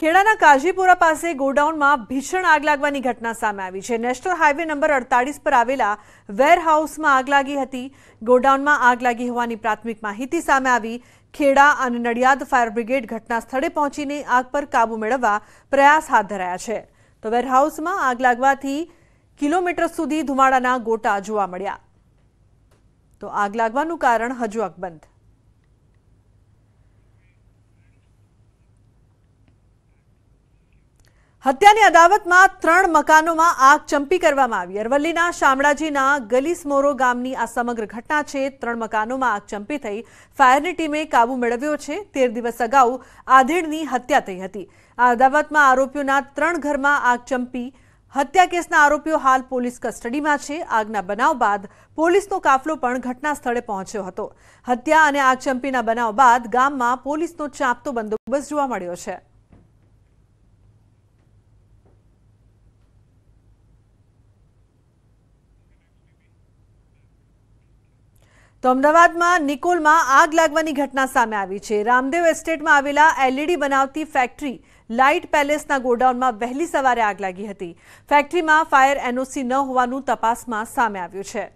ખેડાના કાજીપુરા પાસે ગોડાઉનમાં ભીષણ આગ લાગવાની ઘટના સામે આવી છે નેશનલ હાઈવે નંબર અડતાલીસ પર આવેલા વેરહાઉસમાં આગ લાગી હતી ગોડાઉનમાં આગ લાગી હોવાની પ્રાથમિક માહિતી સામે આવી ખેડા અને નડિયાદ ફાયર બ્રિગેડ ઘટના સ્થળે પહોંચીને આગ પર કાબૂ મેળવવા પ્રયાસ હાથ ધરાયા છે તો વેરહાઉસમાં આગ લાગવાથી કિલોમીટર સુધી ધુમાડાના ગોટા જોવા મળ્યા તો આગ લાગવાનું કારણ હજુ અકબંધ હત્યાની અદાવતમાં ત્રણ મકાનોમાં આગ ચંપી કરવામાં આવી અરવલ્લીના શામળાજીના ગલીસમોરો ગામની આ સમગ્ર ઘટના છે ત્રણ મકાનોમાં આગ ચંપી થઈ ફાયરની ટીમે કાબુ મેળવ્યો છે તેર દિવસ અગાઉ આધેડની હત્યા થઈ હતી આ અદાવતમાં આરોપીઓના ત્રણ ઘરમાં આગ ચંપી હત્યા કેસના આરોપીઓ હાલ પોલીસ કસ્ટડીમાં છે આગના બનાવ બાદ પોલીસનો કાફલો પણ ઘટના સ્થળે પહોંચ્યો હતો હત્યા અને આગ ચંપીના બનાવ બાદ ગામમાં પોલીસનો ચાંપતો બંદોબસ્ત જોવા મળ્યો છે તો અમદાવાદમાં નિકોલમાં આગ લાગવાની ઘટના સામે આવી છે રામદેવ એસ્ટેટમાં આવેલા એલઈડી બનાવતી ફેક્ટરી લાઇટ પેલેસના ગોડાઉનમાં વહેલી સવારે આગ લાગી હતી ફેક્ટરીમાં ફાયર એનઓસી ન હોવાનું તપાસમાં સામે આવ્યું છે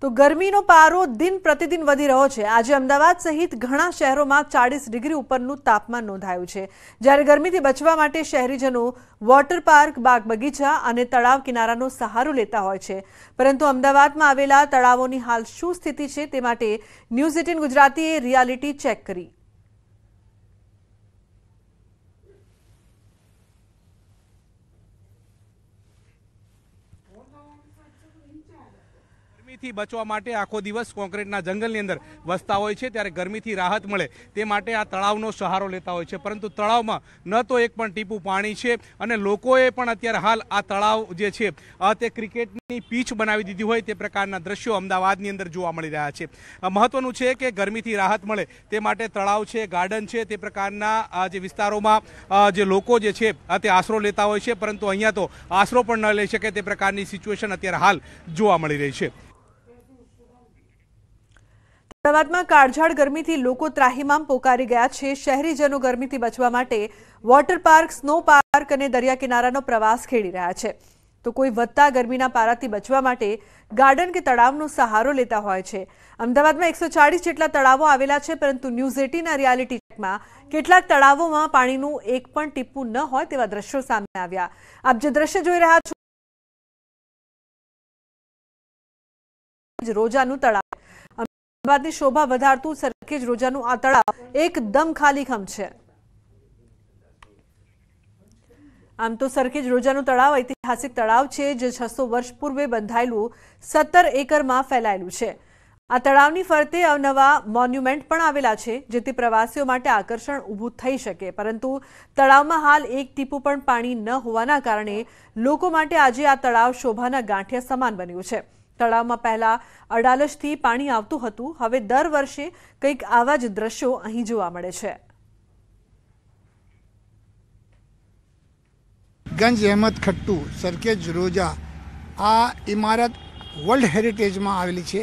તો ગરમીનો પારો દિન પ્રતિદિન વધી રહ્યો છે આજે અમદાવાદ સહિત ઘણા શહેરોમાં ચાળીસ ડિગ્રી ઉપરનું તાપમાન નોંધાયું છે જ્યારે ગરમીથી બચવા માટે શહેરીજનો વોટર પાર્ક બાગ બગીચા અને તળાવ કિનારાનો સહારો લેતા હોય છે પરંતુ અમદાવાદમાં આવેલા તળાવોની હાલ શું સ્થિતિ છે તે માટે ન્યૂઝ એટીન ગુજરાતીએ રિયાલિટી ચેક કરી ગરમીથી બચવા માટે આખો દિવસ કોન્ક્રીટના જંગલની અંદર વસતા હોય છે ત્યારે ગરમીથી રાહત મળે તે માટે આ તળાવનો સહારો લેતા હોય છે પરંતુ તળાવમાં ન તો એક પણ ટીપું પાણી છે અને લોકોએ પણ અત્યારે હાલ આ તળાવ જે છે તે ક્રિકેટની પીચ બનાવી દીધી હોય તે પ્રકારના દ્રશ્યો અમદાવાદની અંદર જોવા મળી રહ્યા છે મહત્વનું છે કે ગરમીથી રાહત મળે તે માટે તળાવ છે ગાર્ડન છે તે પ્રકારના જે વિસ્તારોમાં જે લોકો જે છે તે આશરો લેતા હોય છે પરંતુ અહીંયા તો આશરો પણ ન લઈ શકે તે પ્રકારની સિચ્યુએશન અત્યારે હાલ જોવા મળી રહી છે અમદાવાદમાં કાળઝાળ ગરમીથી લોકો ત્રાહિમામ પોકારી ગયા છે શહેરીજનો ગરમીથી બચવા માટે વોટર પાર્ક સ્નો પાર્ક અને દરિયા કિનારાનો પ્રવાસ ખેડી રહ્યા છે તો કોઈ વધતા ગરમીના પારાથી બચવા માટે ગાર્ડન કે તળાવનો સહારો લેતા હોય છે અમદાવાદમાં એકસો જેટલા તળાવો આવેલા છે પરંતુ ન્યૂઝ એટીના રિયાલિટી ચેકમાં કેટલાક તળાવોમાં પાણીનું એક પણ ટીપું ન હોય તેવા દ્રશ્યો સામે આવ્યા આપ જે દ્રશ્ય જોઈ રહ્યા છો રોજાનું તળાવ અમદાવાદની શોભા વધારતું સરખેજ રોજાનું આ તળાવ એકદમ ખાલીખમ છે આમ તો સરખેજ રોજાનું તળાવ ઐતિહાસિક તળાવ છે જે છસો વર્ષ પૂર્વે બંધાયેલું સત્તર એકરમાં ફેલાયેલું છે આ તળાવની ફરતે અવનવા મોન્યુમેન્ટ પણ આવેલા છે જેથી પ્રવાસીઓ માટે આકર્ષણ ઊભું થઈ શકે પરંતુ તળાવમાં હાલ એક ટીપું પણ પાણી ન હોવાના કારણે લોકો માટે આજે આ તળાવ શોભાના ગાંઠિયા સમાન બન્યું છે તળાવમાં પહેલા અડાલજથી પાણી આવતું હતું હવે દર વર્ષે કંઈક આવા જ દ્રશ્યો અહીં જોવા મળે છે ગંજ અહેમદ ખટ્ટુ સરકેજ રોજા આ ઇમારત વર્લ્ડ હેરિટેજમાં આવેલી છે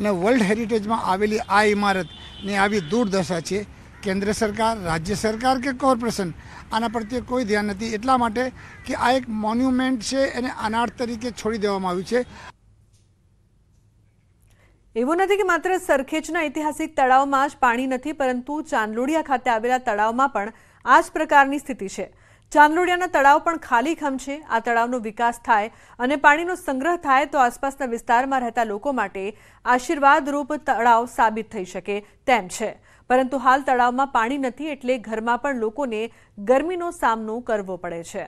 અને વર્લ્ડ હેરિટેજમાં આવેલી આ ઇમારતની આવી દુર્દશા છે કેન્દ્ર સરકાર રાજ્ય સરકાર કે કોર્પોરેશન આના પ્રત્યે કોઈ ધ્યાન નથી એટલા માટે કે આ એક મોન્યુમેન્ટ છે એને અનાર્થ તરીકે છોડી દેવામાં આવ્યું છે એવું નથી કે માત્ર સરખેજના ઐતિહાસિક તળાવમાં જ પાણી નથી પરંતુ ચાંદલોડિયા ખાતે આવેલા તળાવમાં પણ આ જ પ્રકારની સ્થિતિ છે ચાંદલોડિયાના તળાવ પણ ખાલી ખમ છે આ તળાવનો વિકાસ થાય અને પાણીનો સંગ્રહ થાય તો આસપાસના વિસ્તારમાં રહેતા લોકો માટે આશીર્વાદરૂપ તળાવ સાબિત થઈ શકે તેમ છે પરંતુ હાલ તળાવમાં પાણી નથી એટલે ઘરમાં પણ લોકોને ગરમીનો સામનો કરવો પડે છે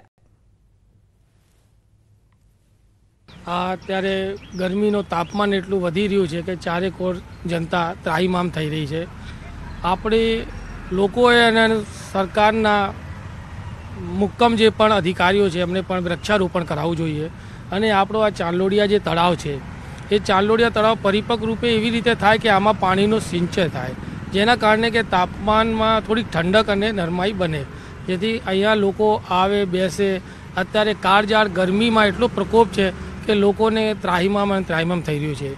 આ અત્યારે ગરમીનો તાપમાન એટલું વધી રહ્યું છે કે ચારેકોર જનતા ત્રાહીમામ થઈ રહી છે આપણે લોકોએ અને સરકારના મુક્કમ જે પણ અધિકારીઓ છે એમને પણ વૃક્ષારોપણ કરાવવું જોઈએ અને આપણો આ ચાંદોડિયા જે તળાવ છે એ ચાંદલોડિયા તળાવ પરિપક રૂપે એવી રીતે થાય કે આમાં પાણીનો સિંચય થાય જેના કારણે કે તાપમાનમાં થોડીક ઠંડક અને નરમાઈ બને જેથી અહીંયા લોકો આવે બેસે અત્યારે કાળજાળ ગરમીમાં એટલો પ્રકોપ છે કે લોકોને ત્રાહીમામ અને ત્રાહીમામ થઈ રહ્યું છે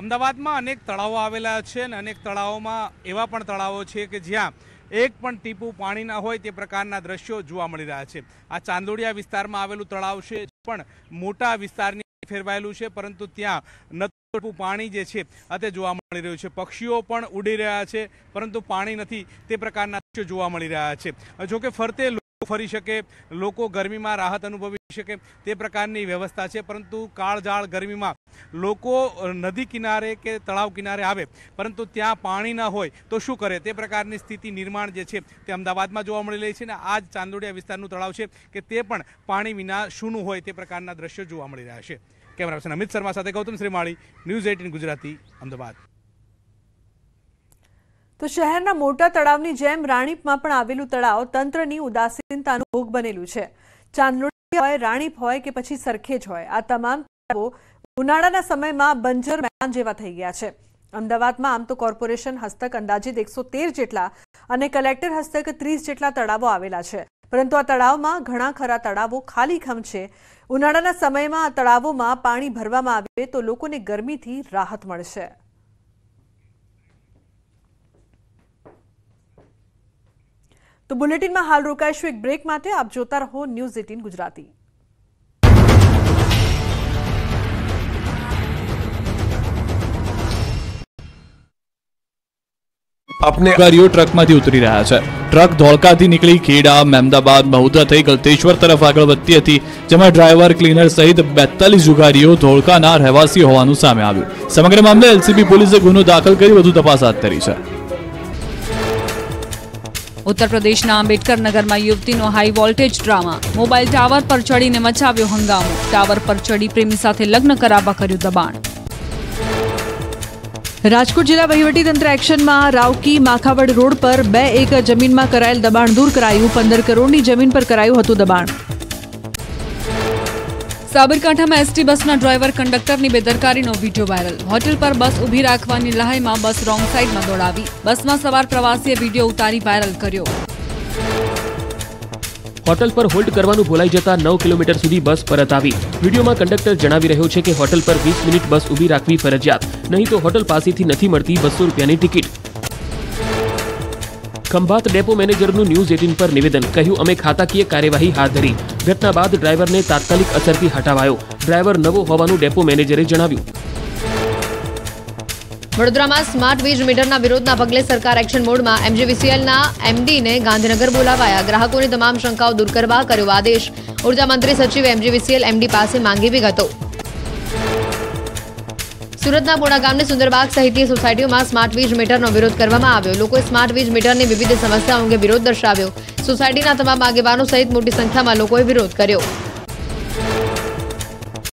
અમદાવાદમાં અનેક તળાવો આવેલા છે અને અનેક તળાવોમાં એવા પણ તળાવો છે કે જ્યાં એક પણ ટીપું પાણી ના હોય તે પ્રકારના દ્રશ્યો જોવા મળી રહ્યા છે આ ચાંદોડિયા વિસ્તારમાં આવેલું તળાવ છે પણ મોટા વિસ્તારની ફેરવાયેલું છે પરંતુ ત્યાં નતું પાણી જે છે તે જોવા મળી રહ્યું છે પક્ષીઓ પણ ઉડી રહ્યા છે પરંતુ પાણી નથી તે પ્રકારના દ્રશ્યો જોવા મળી રહ્યા છે જોકે ફરતે ફરી શકે લોકો ગરમીમાં રાહત અનુભવી શકે તે પ્રકારની વ્યવસ્થા છે પરંતુ કાળજાળ ગરમીમાં લોકો નદી કિનારે કે તળાવ કિનારે આવે પરંતુ ત્યાં પાણી ન હોય તો શું કરે તે પ્રકારની સ્થિતિ નિર્માણ જે છે તે અમદાવાદમાં જોવા મળી રહી છે અને આ જ ચાંદોડિયા વિસ્તારનું તળાવ છે કે તે પણ પાણી વિના શૂનું હોય તે પ્રકારના દ્રશ્યો જોવા મળી રહ્યા છે કેમેરા અમિત શર્મા સાથે ગૌતમ શ્રીમાળી ન્યૂઝ એટીન ગુજરાતી અમદાવાદ તો શહેરના મોટા તળાવની જેમ રાણીપમાં પણ આવેલું તળાવ તંત્રની ઉદાસીનતાનું ભોગ બનેલું છે ચાંદલોડી હોય રાણીપ હોય કે પછી સરખેજ હોય આ તમામ તળાવો ઉનાળાના સમયમાં બંજર મેદાન જેવા થઈ ગયા છે અમદાવાદમાં આમ તો કોર્પોરેશન હસ્તક અંદાજિત એકસો જેટલા અને કલેક્ટર હસ્તક ત્રીસ જેટલા તળાવો આવેલા છે પરંતુ આ તળાવમાં ઘણા ખરા તળાવો ખાલી ખમ છે ઉનાળાના સમયમાં આ તળાવોમાં પાણી ભરવામાં આવે તો લોકોને ગરમીથી રાહત મળશે તો બુલેટિનમાં હાલ રોકાઈશું એક બ્રેક માટે આપ જોતા રહો ન્યૂઝ એટીન ગુજરાતી આપને ગાડીઓ ટ્રકમાંથી ઉતરી રહ્યા છે ટ્રક ધોળકાથી નીકળી ખેડા મહેમદાબાદ બહુધા થઈ ગલતેશ્વર તરફ આગળ વધતી હતી જેમાં ડ્રાઈવર ક્લીનર સહિત બેતાલીસ જુગારીઓ ધોળકાના રહેવાસી હોવાનું સામે આવ્યું સમગ્ર મામલે એલસીબી પોલીસે ગુનો દાખલ કરી વધુ તપાસ હાથ ધરી છે ઉત્તર પ્રદેશના આંબેડકરનગરમાં યુવતીનો high voltage drama mobile tower પર ચડીને મચાવ્યો હંગામો ટાવર પર ચડી પ્રેમી સાથે લગ્ન કરાવવા કર્યું દબાણ રાજકોટ જિલ્લા વહીવટીતંત્ર એક્શનમાં રાવકી માખાવડ રોડ પર બે એક જમીનમાં કરાયેલ દબાણ દૂર કરાયું પંદર કરોડની જમીન પર કરાયું હતું દબાણ સાબરકાંઠામાં એસટી બસના ડ્રાઈવર કંડક્ટરની બેદરકારીનો વિડીયો વાયરલ હોટેલ પર બસ ઉભી રાખવાની લહાઈમાં બસ રોંગ સાઈડમાં દોડાવી બસમાં સવાર પ્રવાસીએ વિડીયો ઉતારી વાયરલ કર્યો હોટલ પર હોલ્ડ કરવાનું ભૂલાઈ જતા નવ કિલોમીટર સુધી બસ પરત આવી વિડીયોમાં કંડક્ટર જણાવી રહ્યો છે કે હોટલ પર વીસ મિનિટ બસ ઊભી રાખવી ફરજિયાત નહીં તો હોટલ પાસેથી નથી મળતી બસો રૂપિયાની ટિકિટ ખંભાત ડેપો મેનેજરનું ન્યૂઝ એટીન પર નિવેદન કહ્યું અમે ખાતાકીય કાર્યવાહી હાથ ધરી ઘટના બાદ ડ્રાઈવરને તાત્કાલિક અસરથી હટાવાયો ડ્રાઈવર નવો હોવાનું ડેપો મેનેજરે જણાવ્યું વડોદરામાં સ્માર્ટ વીજ મીટરના વિરોધના પગલે સરકાર એક્શન મોડમાં એમજીવીસીએલના એમડીને ગાંધીનગર બોલાવાયા ગ્રાહકોની તમામ શંકાઓ દૂર કરવા કર્યો આદેશ ઉર્જા મંત્રી સચિવ એમજીવીસીએલ એમડી પાસે માંગી વિગતો સુરતના બોડા ગામની સુંદરબાગ સહિતની સોસાયટીઓમાં સ્માર્ટ વીજ મીટરનો વિરોધ કરવામાં આવ્યો લોકોએ સ્માર્ટ વીજ મીટરની વિવિધ સમસ્યાઓ અંગે વિરોધ દર્શાવ્યો સોસાયટીના તમામ આગેવાનો સહિત મોટી સંખ્યામાં લોકોએ વિરોધ કર્યો